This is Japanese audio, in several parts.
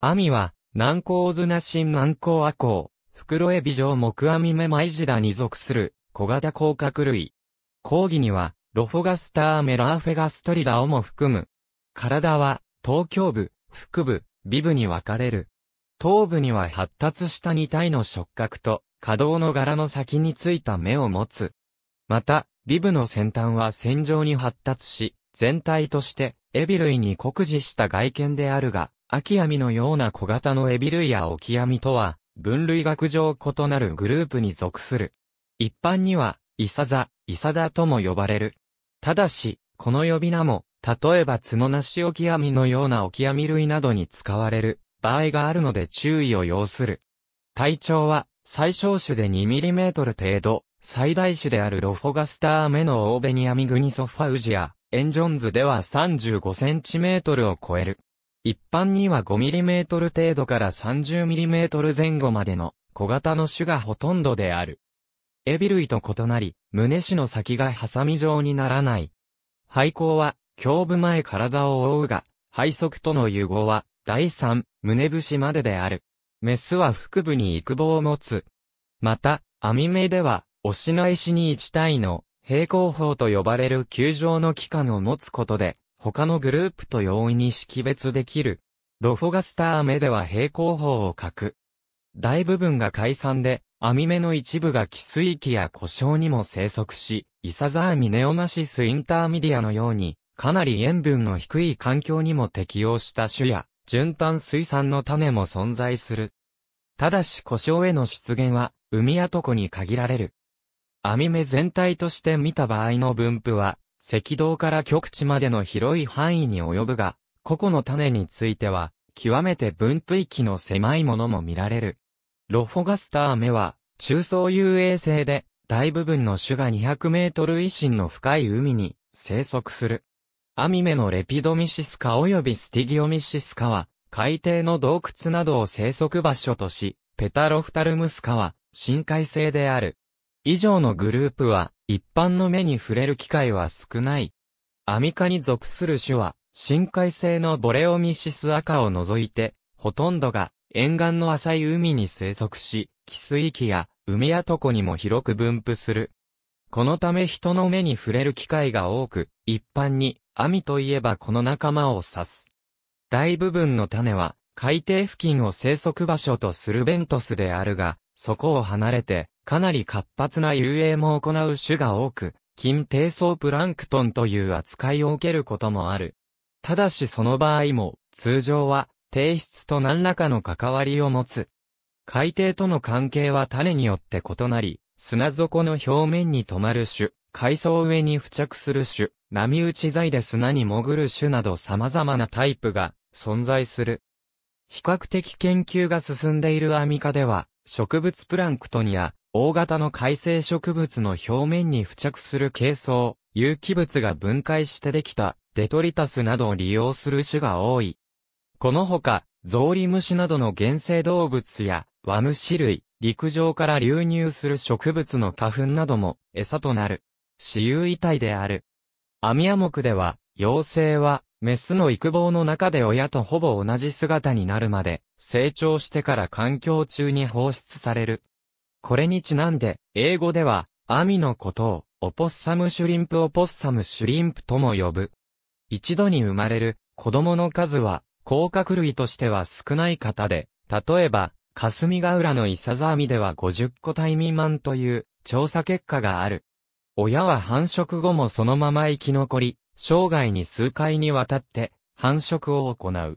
アミは、南高ズナシン南高亜高、袋エビ状木アミメマイジダに属する、小型甲殻類。講義には、ロフォガスターメラーフェガストリダをも含む。体は、頭胸部、腹部、尾部に分かれる。頭部には発達した二体の触覚と、可動の柄の先についた目を持つ。また、尾部の先端は線状に発達し、全体として、エビ類に酷似した外見であるが、秋網のような小型のエビ類やオキアミとは、分類学上異なるグループに属する。一般には、イサザ、イサダとも呼ばれる。ただし、この呼び名も、例えば角なしオキアミのようなオキアミ類などに使われる場合があるので注意を要する。体長は、最小種で 2mm 程度、最大種であるロフォガスター目のオーベニアミグニソファウジア、エンジョンズでは 35cm を超える。一般には 5mm 程度から 30mm 前後までの小型の種がほとんどである。エビ類と異なり、胸種の先がハサミ状にならない。肺甲は、胸部前体を覆うが、肺側との融合は、第三、胸節までである。メスは腹部に育毛を持つ。また、網目では、押しのしに1体の、平行法と呼ばれる球状の器官を持つことで、他のグループと容易に識別できる。ロフォガスター目では平行法を書く。大部分が解散で、網目の一部が寄水域や故障にも生息し、イサザーミネオナシスインターミディアのように、かなり塩分の低い環境にも適応した種や、循環水産の種も存在する。ただし故障への出現は、海跡に限られる。網目全体として見た場合の分布は、赤道から極地までの広い範囲に及ぶが、個々の種については、極めて分布域の狭いものも見られる。ロフォガスター目は、中層遊泳性で、大部分の種が200メートル以深の深い海に生息する。アミメのレピドミシスカ及びスティギオミシスカは、海底の洞窟などを生息場所とし、ペタロフタルムスカは深海性である。以上のグループは、一般の目に触れる機会は少ない。アミカに属する種は、深海性のボレオミシス赤を除いて、ほとんどが沿岸の浅い海に生息し、寄水域や海や床にも広く分布する。このため人の目に触れる機会が多く、一般にアミといえばこの仲間を指す。大部分の種は海底付近を生息場所とするベントスであるが、そこを離れてかなり活発な遊泳も行う種が多く、近低層プランクトンという扱いを受けることもある。ただしその場合も、通常は、低質と何らかの関わりを持つ。海底との関係は種によって異なり、砂底の表面に止まる種、海藻上に付着する種、波打ち材で砂に潜る種など様々なタイプが存在する。比較的研究が進んでいるアミカでは、植物プランクトンや大型の海生植物の表面に付着する形層、有機物が分解してできたデトリタスなどを利用する種が多い。このほか、ゾウリムシなどの原生動物やワムシ類、陸上から流入する植物の花粉なども餌となる。死有遺体である。アミヤ目では、幼生は、メスの育房の中で親とほぼ同じ姿になるまで、成長してから環境中に放出される。これにちなんで、英語では、アミのことを、オポッサムシュリンプオポッサムシュリンプとも呼ぶ。一度に生まれる子供の数は、甲殻類としては少ない方で、例えば、霞ヶ浦のイサザアミでは50個体未満という調査結果がある。親は繁殖後もそのまま生き残り、生涯に数回にわたって繁殖を行う。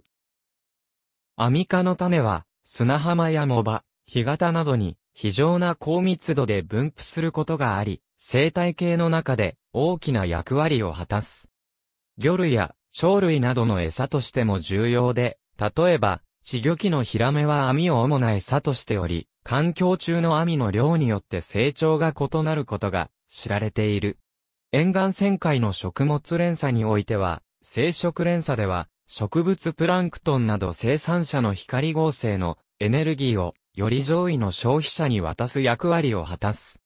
アミ科の種は砂浜や藻場、干潟などに非常な高密度で分布することがあり、生態系の中で大きな役割を果たす。魚類や鳥類などの餌としても重要で、例えば、稚魚期のヒラメは網を主な餌としており、環境中の網の量によって成長が異なることが知られている。沿岸旋回の食物連鎖においては、生殖連鎖では、植物プランクトンなど生産者の光合成のエネルギーをより上位の消費者に渡す役割を果たす。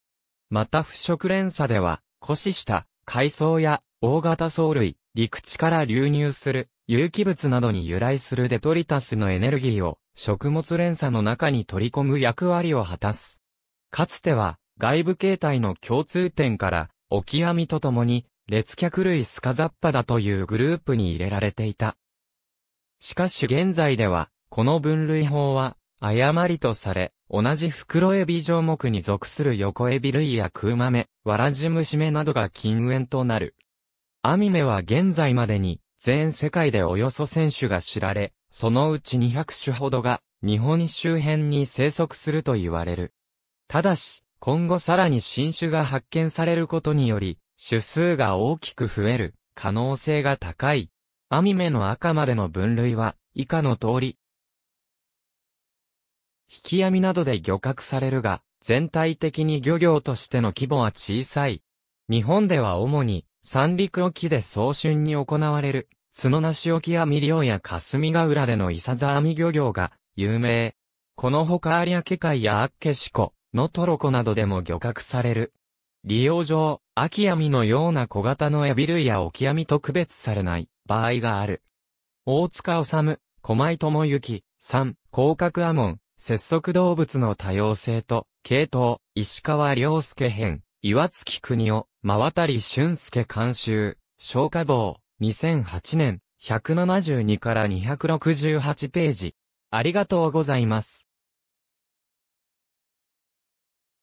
また腐食連鎖では、枯死した海藻や大型藻類、陸地から流入する有機物などに由来するデトリタスのエネルギーを食物連鎖の中に取り込む役割を果たす。かつては外部形態の共通点からオキアミと共に列脚類スカザッパだというグループに入れられていた。しかし現在ではこの分類法は誤りとされ、同じ袋エビ上目に属する横エビ類やクウマメ、わらじ虫メなどが禁煙となる。アミメは現在までに、全世界でおよそ1000種が知られ、そのうち200種ほどが、日本周辺に生息すると言われる。ただし、今後さらに新種が発見されることにより、種数が大きく増える可能性が高い。アミメの赤までの分類は、以下の通り、引き網などで漁獲されるが、全体的に漁業としての規模は小さい。日本では主に三陸沖で早春に行われる、角なし沖未漁や霞ヶ浦での伊佐沢網漁業が有名。このほか有明海や厚岸湖、のトロコなどでも漁獲される。利用上、秋網のような小型のエビ類や沖網と区別されない場合がある。大塚治虫、小前智之、三、広角アモン、節足動物の多様性と、系統、石川良介編、岩月国を、真渡り俊介監修、消化棒、2008年、172から268ページ。ありがとうございます。